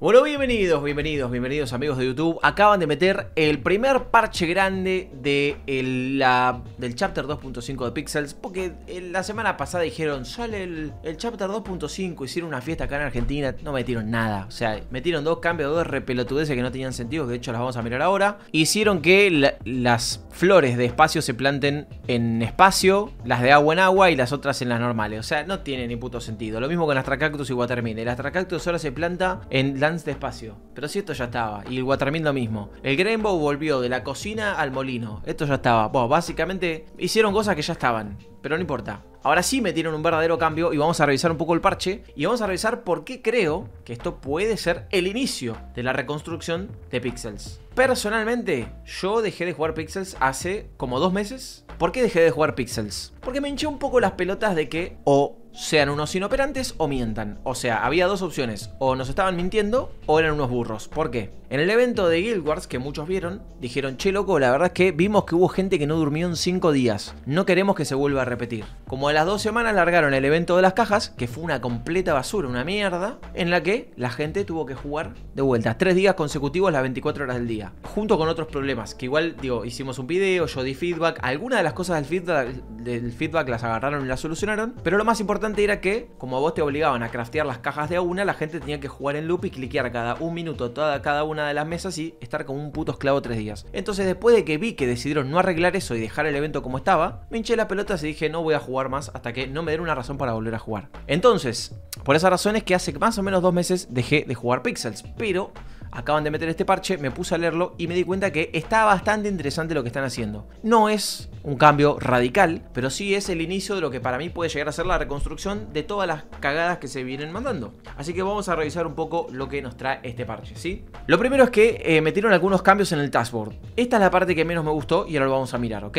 Bueno, bienvenidos, bienvenidos, bienvenidos amigos de YouTube. Acaban de meter el primer parche grande de la, del Chapter 2.5 de Pixels. Porque eh, la semana pasada dijeron, sale el, Chapter 2.5, hicieron una fiesta acá en Argentina, no metieron nada. O sea, metieron dos cambios, dos repelotudeces que no tenían sentido, de hecho las vamos a mirar ahora. Hicieron que las flores de espacio se planten en espacio, las de agua en agua y las otras en las normales. O sea, no tiene ni puto sentido. Lo mismo con Astracactus y Watermine. El Astracactus ahora se planta en... La Despacio. Pero si esto ya estaba. Y el Watermill lo mismo. El Greenbow volvió de la cocina al molino. Esto ya estaba. básicamente hicieron cosas que ya estaban. Pero no importa. Ahora sí me tienen un verdadero cambio y vamos a revisar un poco el parche y vamos a revisar por qué creo que esto puede ser el inicio de la reconstrucción de Pixels. Personalmente, yo dejé de jugar Pixels hace como dos meses. ¿Por qué dejé de jugar Pixels? Porque me hinché un poco las pelotas de que o sean unos inoperantes o mientan. O sea, había dos opciones, o nos estaban mintiendo o eran unos burros. ¿Por qué? En el evento de Guild Wars, que muchos vieron, dijeron, che loco, la verdad es que vimos que hubo gente que no durmió en 5 días. No queremos que se vuelva a repetir. Como a las dos semanas largaron el evento de las cajas, que fue una completa basura, una mierda, en la que la gente tuvo que jugar de vuelta, tres días consecutivos las 24 horas del día, junto con otros problemas, que igual, digo, hicimos un video, yo di feedback, algunas de las cosas del feedback las agarraron y las solucionaron, pero lo más importante importante era que, como a vos te obligaban a craftear las cajas de una, la gente tenía que jugar en loop y cliquear cada un minuto toda cada una de las mesas y estar como un puto esclavo tres días. Entonces después de que vi que decidieron no arreglar eso y dejar el evento como estaba, me hinché la pelota y dije no voy a jugar más hasta que no me den una razón para volver a jugar. Entonces, por esa razón es que hace más o menos dos meses dejé de jugar Pixels, pero acaban de meter este parche, me puse a leerlo y me di cuenta que está bastante interesante lo que están haciendo. No es un cambio radical, pero sí es el inicio de lo que para mí puede llegar a ser la reconstrucción de todas las cagadas que se vienen mandando. Así que vamos a revisar un poco lo que nos trae este parche, ¿sí? Lo primero es que eh, metieron algunos cambios en el dashboard. Esta es la parte que menos me gustó y ahora lo vamos a mirar, ¿ok?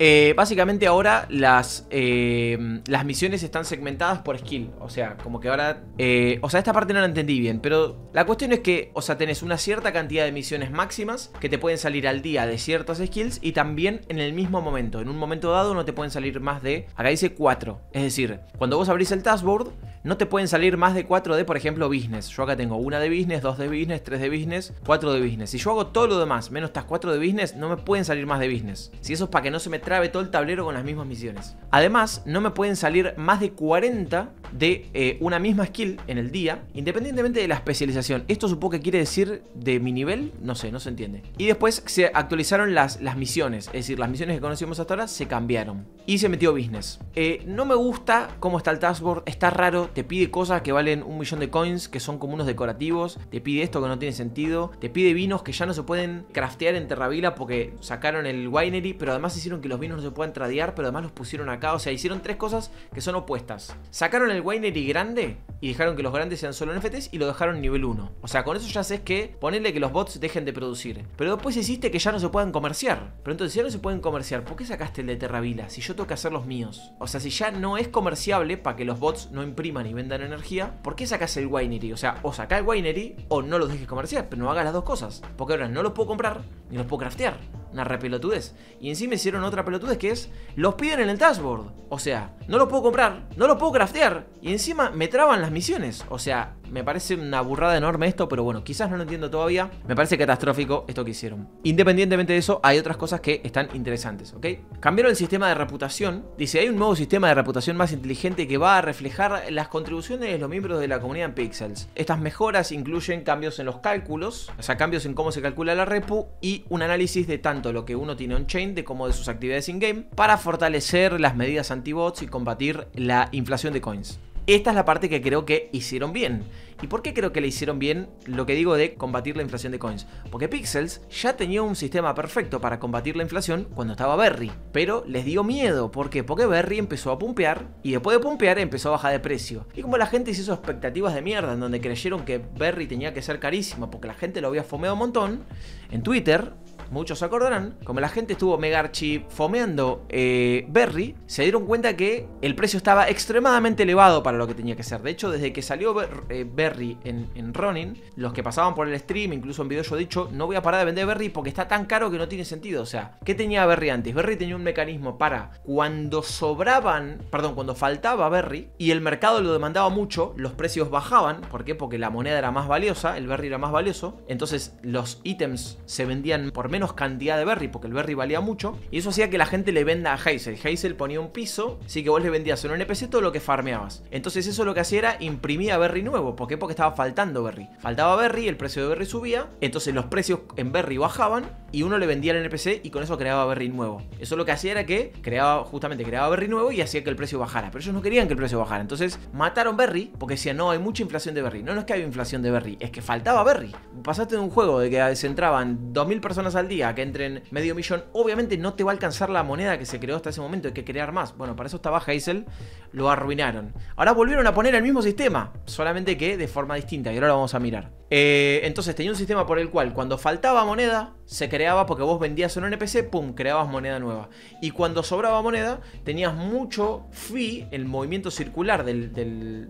Eh, básicamente ahora las, eh, las misiones están segmentadas por skill. O sea, como que ahora... Eh, o sea, esta parte no la entendí bien. Pero la cuestión es que, o sea, tenés una cierta cantidad de misiones máximas que te pueden salir al día de ciertas skills y también en el mismo momento. En un momento dado no te pueden salir más de... Acá dice 4. Es decir, cuando vos abrís el dashboard, no te pueden salir más de 4 de, por ejemplo, business. Yo acá tengo una de business, dos de business, tres de business, cuatro de business. Si yo hago todo lo demás, menos estas cuatro de business, no me pueden salir más de business. Si eso es para que no se me trabe todo el tablero con las mismas misiones. Además, no me pueden salir más de 40 de eh, una misma skill en el día, independientemente de la especialización. Esto supongo que quiere decir de mi nivel, no sé, no se entiende. Y después se actualizaron las, las misiones, es decir, las misiones que conocimos hasta ahora se cambiaron. Y se metió business. Eh, no me gusta cómo está el dashboard, está raro, te pide cosas que valen un millón de coins, que son como unos decorativos, te pide esto que no tiene sentido, te pide vinos que ya no se pueden craftear en Terravila porque sacaron el winery, pero además hicieron que los vinos no se puedan tradear, pero además los pusieron acá, o sea, hicieron tres cosas que son opuestas. Sacaron el winery grande y dejaron que los grandes sean solo NFTs y lo dejaron nivel 1. O sea, con eso ya sé que ponerle que los bots dejen de producir, pero después hiciste que ya no se puedan comerciar. Pero entonces ya no se pueden comerciar, ¿por qué sacaste el de Terravila si yo tengo que hacer los míos? O sea, si ya no es comerciable para que los bots no impriman ni y vendan energía, ¿por qué sacas el winery? O sea, o sacas el winery o no los dejes comercial, pero no hagas las dos cosas. Porque ahora no los puedo comprar ni los puedo craftear. Una repelotudez. Y encima hicieron otra pelotudez que es, los piden en el dashboard. O sea, no lo puedo comprar, no lo puedo craftear. Y encima me traban las misiones. O sea, me parece una burrada enorme esto, pero bueno, quizás no lo entiendo todavía. Me parece catastrófico esto que hicieron. Independientemente de eso, hay otras cosas que están interesantes, ¿ok? Cambiaron el sistema de reputación. Dice, hay un nuevo sistema de reputación más inteligente que va a reflejar las contribuciones de los miembros de la comunidad en Pixels. Estas mejoras incluyen cambios en los cálculos, o sea, cambios en cómo se calcula la repu y un análisis de tanto lo que uno tiene on-chain de como de sus actividades in-game para fortalecer las medidas anti-bots y combatir la inflación de coins. Esta es la parte que creo que hicieron bien. ¿Y por qué creo que le hicieron bien lo que digo de combatir la inflación de coins? Porque Pixels ya tenía un sistema perfecto para combatir la inflación cuando estaba Berry. Pero les dio miedo. ¿Por Porque Berry empezó a pumpear y después de pumpear empezó a bajar de precio. Y como la gente hizo expectativas de mierda en donde creyeron que Berry tenía que ser carísimo porque la gente lo había fomeado un montón, en Twitter muchos acordarán, como la gente estuvo megarchi fomeando eh, Berry, se dieron cuenta que el precio estaba extremadamente elevado para lo que tenía que ser. De hecho, desde que salió eh, Berry en, en, Ronin, los que pasaban por el stream, incluso en video yo he dicho, no voy a parar de vender Berry porque está tan caro que no tiene sentido. O sea, ¿qué tenía Berry antes? Berry tenía un mecanismo para cuando sobraban, perdón, cuando faltaba Berry y el mercado lo demandaba mucho, los precios bajaban. ¿Por qué? Porque la moneda era más valiosa, el Berry era más valioso. Entonces los ítems se vendían por menos menos cantidad de berry, porque el berry valía mucho, y eso hacía que la gente le venda a Hazel. Hazel ponía un piso, así que vos le vendías en un NPC todo lo que farmeabas. Entonces eso lo que hacía era imprimir a berry nuevo, ¿por qué? Porque estaba faltando berry. Faltaba berry, el precio de berry subía, entonces los precios en berry bajaban y uno le vendía al NPC y con eso creaba berry nuevo. Eso lo que hacía era que creaba, justamente creaba berry nuevo y hacía que el precio bajara, pero ellos no querían que el precio bajara, entonces mataron berry porque decían, no, hay mucha inflación de berry. No, es que haya inflación de berry, es que faltaba berry. Pasaste de un juego de que se entraban 2.000 personas al día, que entren medio millón, obviamente no te va a alcanzar la moneda que se creó hasta ese momento, hay que crear más. Bueno, para eso estaba Hazel lo arruinaron. Ahora volvieron a poner el mismo sistema, solamente que de forma distinta, y ahora lo vamos a mirar. Eh, entonces tenía un sistema por el cual cuando faltaba moneda, se creaba porque vos vendías un NPC, pum, creabas moneda nueva. Y cuando sobraba moneda, tenías mucho fee, el movimiento circular del, del,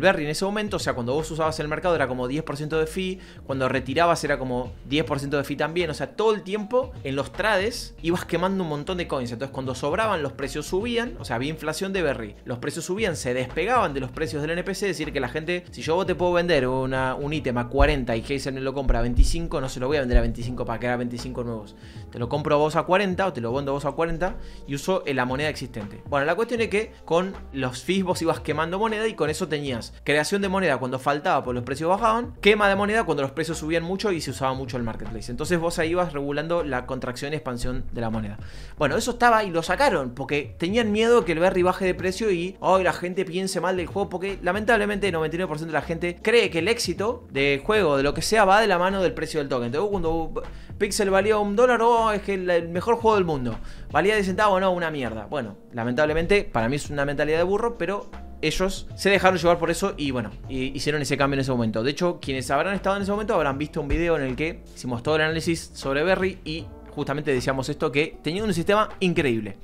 berry en ese momento. O sea, cuando vos usabas el mercado era como 10% de fee, cuando retirabas era como 10% de fee también. O sea, todo el tiempo en los trades ibas quemando un montón de coins. Entonces, cuando sobraban, los precios subían, o sea, había inflación de berry. Los precios subían, se despegaban de los precios del NPC. Es decir, que la gente, si yo vos te puedo vender una, un ítem a 40 y Heisenberg lo compra a 25, no se lo voy a vender a 25 para que crear 25 nuevos. Te lo compro vos a 40 o te lo vendo vos a 40 y uso eh, la moneda existente. Bueno, la cuestión es que con los fees vos ibas quemando moneda y con eso tenías creación de moneda cuando faltaba porque los precios bajaban, quema de moneda cuando los precios subían mucho y se usaba mucho el marketplace. Entonces vos ahí ibas regulando la contracción y expansión de la moneda. Bueno, eso estaba y lo sacaron porque tenían miedo que el berry baje de precio y hoy la gente piense mal del juego porque lamentablemente el 99% de la gente cree que el éxito de juego, de lo que sea, va de la mano del precio del token. Entonces, cuando Pixel valía un dólar, O oh, es que el mejor juego del mundo. Valía 10 centavos, no, una mierda. Bueno, lamentablemente, para mí es una mentalidad de burro, pero ellos se dejaron llevar por eso y bueno, hicieron ese cambio en ese momento. De hecho, quienes habrán estado en ese momento habrán visto un video en el que hicimos todo el análisis sobre Berry y justamente decíamos esto que tenía un sistema increíble.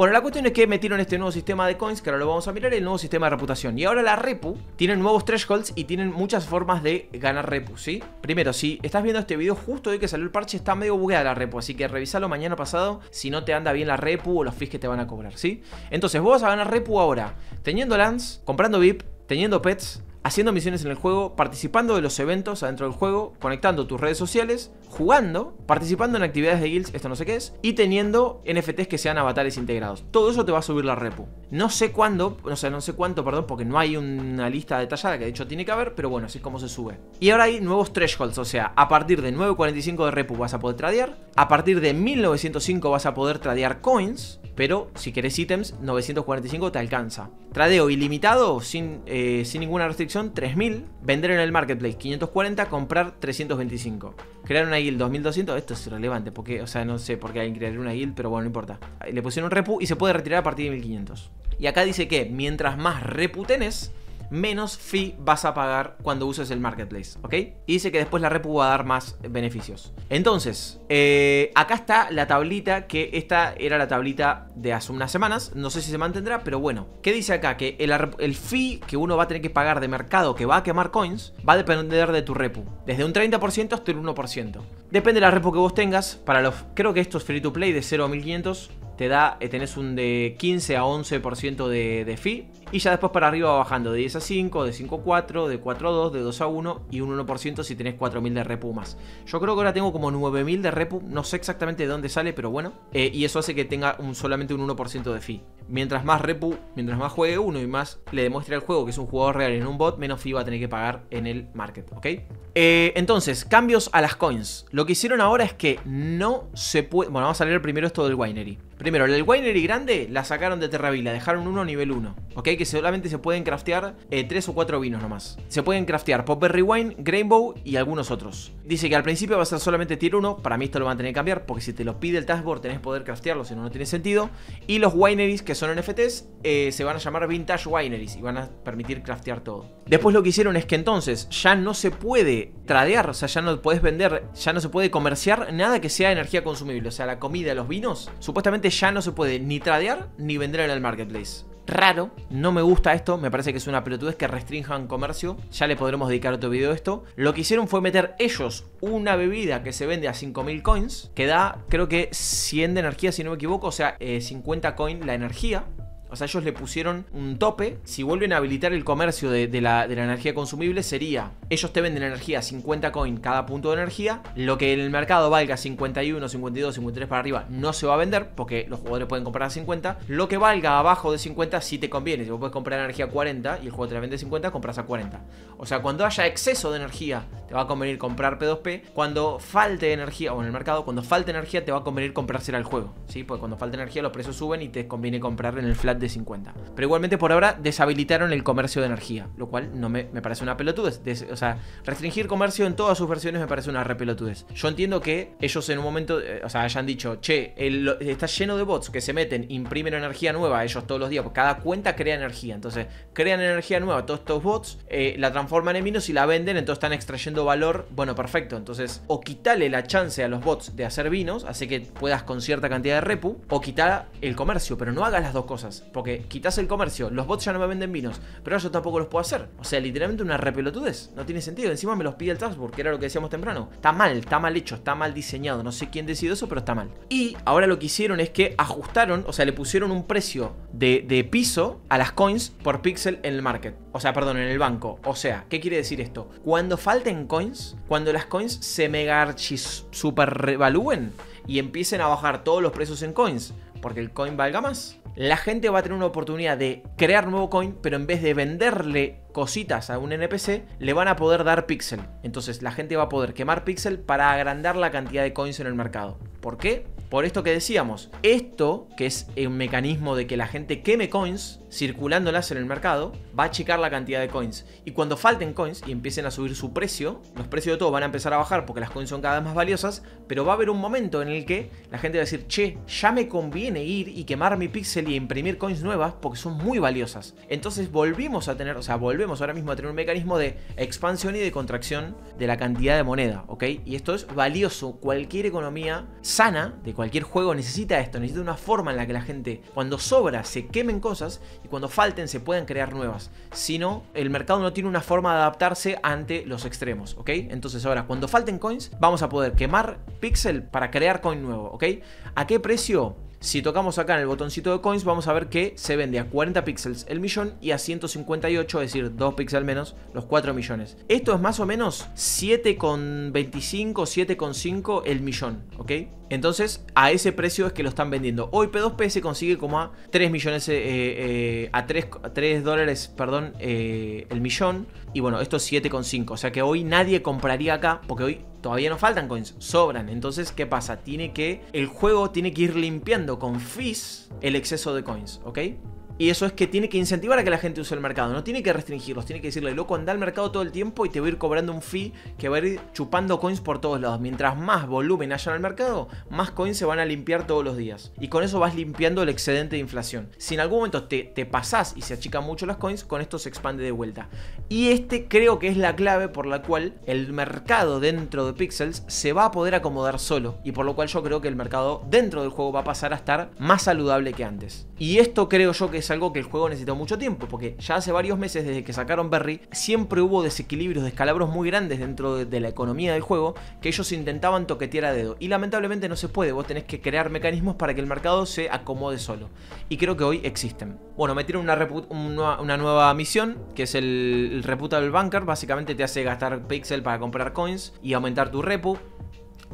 Bueno, la cuestión es que metieron este nuevo sistema de coins, que ahora lo vamos a mirar, el nuevo sistema de reputación. Y ahora la repu tiene nuevos thresholds y tienen muchas formas de ganar repu, ¿sí? Primero, si estás viendo este video justo hoy que salió el parche, está medio bugueada la repu, así que revisalo mañana pasado si no te anda bien la repu o los fees que te van a cobrar, ¿sí? Entonces, vos vas a ganar repu ahora, teniendo lands, comprando VIP, teniendo pets, haciendo misiones en el juego, participando de los eventos adentro del juego, conectando tus redes sociales, jugando, participando en actividades de guilds, esto no sé qué es, y teniendo NFTs que sean avatares integrados. Todo eso te va a subir la repu. No sé cuándo, o sea, no sé cuánto, perdón, porque no hay una lista detallada que de hecho tiene que haber, pero bueno, así es como se sube. Y ahora hay nuevos thresholds, o sea, a partir de 9.45 de repu vas a poder tradear, a partir de 1905 vas a poder tradear coins, pero si querés ítems, 945 te alcanza. Tradeo ilimitado, sin, eh, sin ninguna restricción 3000, vender en el marketplace 540, comprar 325. Crear una guild 2200, esto es irrelevante, porque, o sea, no sé por qué alguien crearía una guild, pero bueno, no importa. Eh, le pusieron un repu y se puede retirar a partir de 1500. Y acá dice que mientras más tenés menos fee vas a pagar cuando uses el marketplace, ¿ok? Y dice que después la repu va a dar más beneficios. Entonces, eh, acá está la tablita, que esta era la tablita de hace unas semanas, no sé si se mantendrá, pero bueno. ¿Qué dice acá? Que el, fee que uno va a tener que pagar de mercado que va a quemar coins va a depender de tu repu, desde un 30% hasta el 1%. Depende de la repu que vos tengas, para los, creo que estos free to play de 0 a 1500, te da, eh, tenés un de 15 a 11% de, de fee y ya después para arriba va bajando de 10 a 5, de 5 a 4, de 4 a 2, de 2 a 1 y un 1% si tenés 4.000 de repu más. Yo creo que ahora tengo como 9.000 de repu, no sé exactamente de dónde sale, pero bueno. Eh, y eso hace que tenga un, solamente un 1% de fee. Mientras más repu, mientras más juegue uno y más le demuestre al juego que es un jugador real en un bot, menos fee va a tener que pagar en el market, ¿ok? Eh, entonces, cambios a las coins. Lo que hicieron ahora es que no se puede... Bueno, vamos a leer primero esto del winery. Primero, el winery grande la sacaron de Terravila, dejaron uno a nivel 1, ¿ok? que solamente se pueden craftear 3 eh, o 4 vinos nomás. Se pueden craftear Popberry Wine, Grainbow y algunos otros. Dice que al principio va a ser solamente tier 1, para mí esto lo van a tener que cambiar porque si te lo pide el dashboard tenés que poder craftearlo, si no, no tiene sentido. Y los wineries que son NFTs eh, se van a llamar Vintage Wineries y van a permitir craftear todo. Después lo que hicieron es que entonces ya no se puede tradear, o sea, ya no podés vender, ya no se puede comerciar nada que sea energía consumible, o sea, la comida, los vinos, supuestamente ya no se puede ni tradear ni vender en el marketplace raro, no me gusta esto, me parece que es una pelotudez que restrinjan comercio, ya le podremos dedicar otro video a esto. Lo que hicieron fue meter ellos una bebida que se vende a 5000 coins, que da creo que 100 de energía si no me equivoco, o sea, 50 eh, coins la energía, o sea, ellos le pusieron un tope. Si vuelven a habilitar el comercio de, la, de la, energía consumible, sería: ellos te venden energía 50 coin cada punto de energía. Lo que en el mercado valga 51, 52, 53 para arriba no se va a vender porque los jugadores pueden comprar a 50. Lo que valga abajo de 50 sí te conviene. Si vos puedes comprar energía a 40 y el juego te la vende 50, compras a 40. O sea, cuando haya exceso de energía, te va a convenir comprar P2P. Cuando falte energía, o en el mercado, cuando falte energía, te va a convenir comprarse al juego. ¿sí? Porque cuando falte energía, los precios suben y te conviene comprar en el flat de 50. Pero igualmente por ahora deshabilitaron el comercio de energía, lo cual no me, parece una pelotudez. o sea, restringir comercio en todas sus versiones me parece una repelotudez. Yo entiendo que ellos en un momento, eh, o sea, hayan dicho, che, está lleno de bots que se meten, imprimen energía nueva ellos todos los días, cada cuenta crea energía. Entonces, crean energía nueva todos estos bots, eh, la transforman en vinos y la venden, entonces están extrayendo valor. Bueno, perfecto. Entonces, o quítale la chance a los bots de hacer vinos, así que puedas con cierta cantidad de repu, o quitar el comercio, pero no hagas las dos cosas. Porque quitas el comercio, los bots ya no me venden vinos, pero yo tampoco los puedo hacer. O sea, literalmente una repelotudez. No tiene sentido. Encima me los pide el Transport, que era lo que decíamos temprano. Está mal, está mal hecho, está mal diseñado. No sé quién decidió eso, pero está mal. Y ahora lo que hicieron es que ajustaron, o sea, le pusieron un precio de, de piso a las coins por píxel en el market. O sea, perdón, en el banco. O sea, ¿qué quiere decir esto? Cuando falten coins, cuando las coins se mega super revalúen y empiecen a bajar todos los precios en coins, porque el coin valga más, la gente va a tener una oportunidad de crear nuevo coin, pero en vez de venderle cositas a un NPC, le van a poder dar pixel. Entonces la gente va a poder quemar pixel para agrandar la cantidad de coins en el mercado. ¿Por qué? Por esto que decíamos. Esto, que es un mecanismo de que la gente queme coins, circulándolas en el mercado, va a checar la cantidad de coins. Y cuando falten coins y empiecen a subir su precio, los precios de todo van a empezar a bajar porque las coins son cada vez más valiosas, pero va a haber un momento en el que la gente va a decir, che, ya me conviene ir y quemar mi pixel y imprimir coins nuevas porque son muy valiosas. Entonces volvimos a tener, o sea, volvemos ahora mismo a tener un mecanismo de expansión y de contracción de la cantidad de moneda, ¿ok? Y esto es valioso. Cualquier economía sana de cualquier juego necesita esto, necesita una forma en la que la gente, cuando sobra, se quemen cosas y cuando falten se pueden crear nuevas. Si no, el mercado no tiene una forma de adaptarse ante los extremos, ¿ok? Entonces ahora, cuando falten coins, vamos a poder quemar Pixel para crear coin nuevo, ¿ok? ¿A qué precio? Si tocamos acá en el botoncito de coins, vamos a ver que se vende a 40 píxeles el millón y a 158, es decir, 2 píxeles menos, los 4 millones. Esto es más o menos 7,25, 7,5 el millón, ¿ok? Entonces, a ese precio es que lo están vendiendo. Hoy P2P se consigue como a 3 millones, eh, eh, a 3, dólares, perdón, eh, el millón. Y bueno, esto es 7,5. O sea que hoy nadie compraría acá, porque hoy Todavía no faltan coins, sobran. Entonces, ¿qué pasa? Tiene que. El juego tiene que ir limpiando con fees el exceso de coins, ¿ok? Y eso es que tiene que incentivar a que la gente use el mercado, no tiene que restringirlos, tiene que decirle, loco, anda al mercado todo el tiempo y te voy a ir cobrando un fee que va a ir chupando coins por todos lados. Mientras más volumen haya en el mercado, más coins se van a limpiar todos los días. Y con eso vas limpiando el excedente de inflación. Si en algún momento te, te pasás y se achican mucho las coins, con esto se expande de vuelta. Y este creo que es la clave por la cual el mercado dentro de Pixels se va a poder acomodar solo. Y por lo cual yo creo que el mercado dentro del juego va a pasar a estar más saludable que antes. Y esto creo yo que es algo que el juego necesitó mucho tiempo, porque ya hace varios meses desde que sacaron Berry, siempre hubo desequilibrios, descalabros muy grandes dentro de, la economía del juego que ellos intentaban toquetear a dedo. Y lamentablemente no se puede, vos tenés que crear mecanismos para que el mercado se acomode solo. Y creo que hoy existen. Bueno, metieron una, nueva misión, que es el, el Reputable Banker, básicamente te hace gastar pixel para comprar coins y aumentar tu repu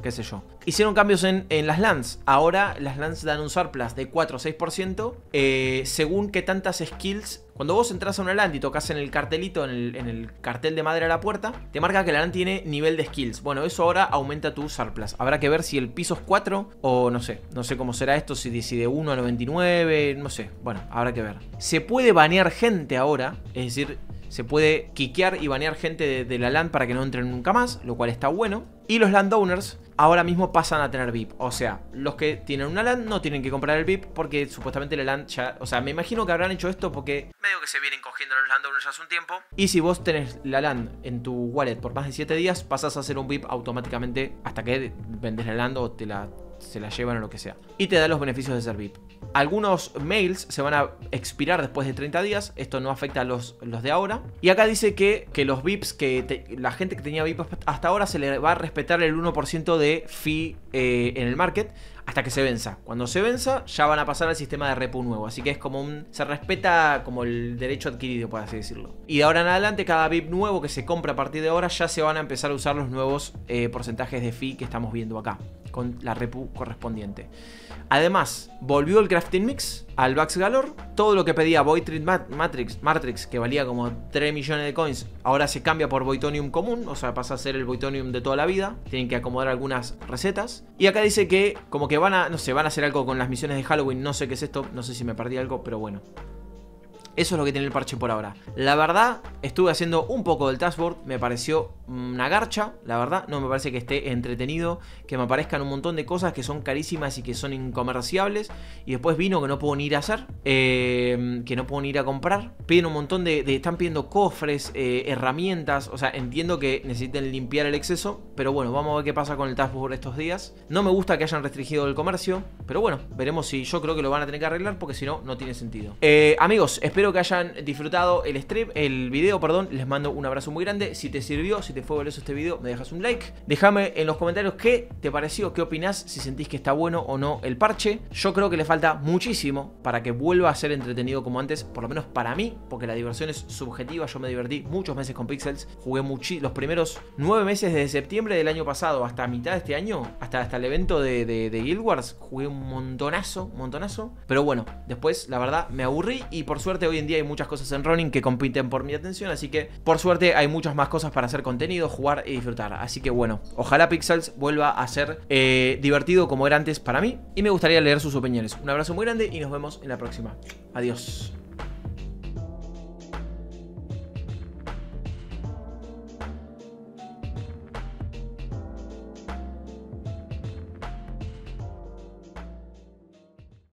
qué sé yo. Hicieron cambios en, las lands. Ahora las lands dan un surplus de 4 o 6% eh, según qué tantas skills cuando vos entras a una land y tocas en el cartelito, en el, cartel de madera a la puerta, te marca que la land tiene nivel de skills. Bueno, eso ahora aumenta tu surplus. Habrá que ver si el piso es 4 o no sé. No sé cómo será esto, si decide 1 a 99, no sé. Bueno, habrá que ver. Se puede banear gente ahora, es decir, se puede quiquear y banear gente de, la LAN para que no entren nunca más, lo cual está bueno. Y los landowners ahora mismo pasan a tener VIP. O sea, los que tienen una LAN no tienen que comprar el VIP porque supuestamente la LAN ya... O sea, me imagino que habrán hecho esto porque medio que se vienen cogiendo los landowners hace un tiempo. Y si vos tenés la LAN en tu wallet por más de 7 días, pasas a hacer un VIP automáticamente hasta que vendes la LAN o te la, se la llevan o lo que sea. Y te da los beneficios de ser VIP. Algunos mails se van a expirar después de 30 días, esto no afecta a los, los de ahora. Y acá dice que, los VIPs, que la gente que tenía VIP hasta ahora se le va a respetar el 1% de fee eh, en el market hasta que se venza. Cuando se venza, ya van a pasar al sistema de repo nuevo. Así que es como un. Se respeta como el derecho adquirido, por así decirlo. Y de ahora en adelante, cada VIP nuevo que se compra a partir de ahora, ya se van a empezar a usar los nuevos eh, porcentajes de fee que estamos viendo acá con la repu correspondiente. Además, volvió el Crafting Mix al Vax galor Todo lo que pedía Voitrix Matrix, Matrix, que valía como 3 millones de coins, ahora se cambia por Voitonium común, o sea, pasa a ser el Voitonium de toda la vida. Tienen que acomodar algunas recetas. Y acá dice que como que van a, no sé, van a hacer algo con las misiones de Halloween, no sé qué es esto, no sé si me perdí algo, pero bueno. Eso es lo que tiene el parche por ahora. La verdad, estuve haciendo un poco del dashboard, me pareció una garcha, la verdad, no me parece que esté entretenido, que me aparezcan un montón de cosas que son carísimas y que son incomerciables, y después vino que no puedo ni ir a hacer, em, que no puedo ni ir a comprar, piden un montón de, están pidiendo cofres, eh, herramientas, o sea, entiendo que necesiten limpiar el exceso, pero bueno, vamos a ver qué pasa con el dashboard estos días. No me gusta que hayan restringido el comercio, pero bueno, veremos si yo creo que lo van a tener que arreglar, porque si no, no tiene sentido. Eh, amigos, espero que hayan disfrutado el stream, el video, perdón. Les mando un abrazo muy grande. Si te sirvió, si te fue valioso este video, me dejas un like. Déjame en los comentarios qué te pareció, qué opinás, si sentís que está bueno o no el parche. Yo creo que le falta muchísimo para que vuelva a ser entretenido como antes, por lo menos para mí, porque la diversión es subjetiva. Yo me divertí muchos meses con Pixels, jugué los primeros nueve meses desde septiembre del año pasado hasta mitad de este año, hasta, hasta el evento de, de, Guild Wars, jugué un montonazo, montonazo. Pero bueno, después la verdad me aburrí y por suerte hoy hoy en día hay muchas cosas en running que compiten por mi atención, así que por suerte hay muchas más cosas para hacer contenido, jugar y disfrutar. Así que bueno, ojalá Pixels vuelva a ser eh, divertido como era antes para mí y me gustaría leer sus opiniones. Un abrazo muy grande y nos vemos en la próxima. Adiós.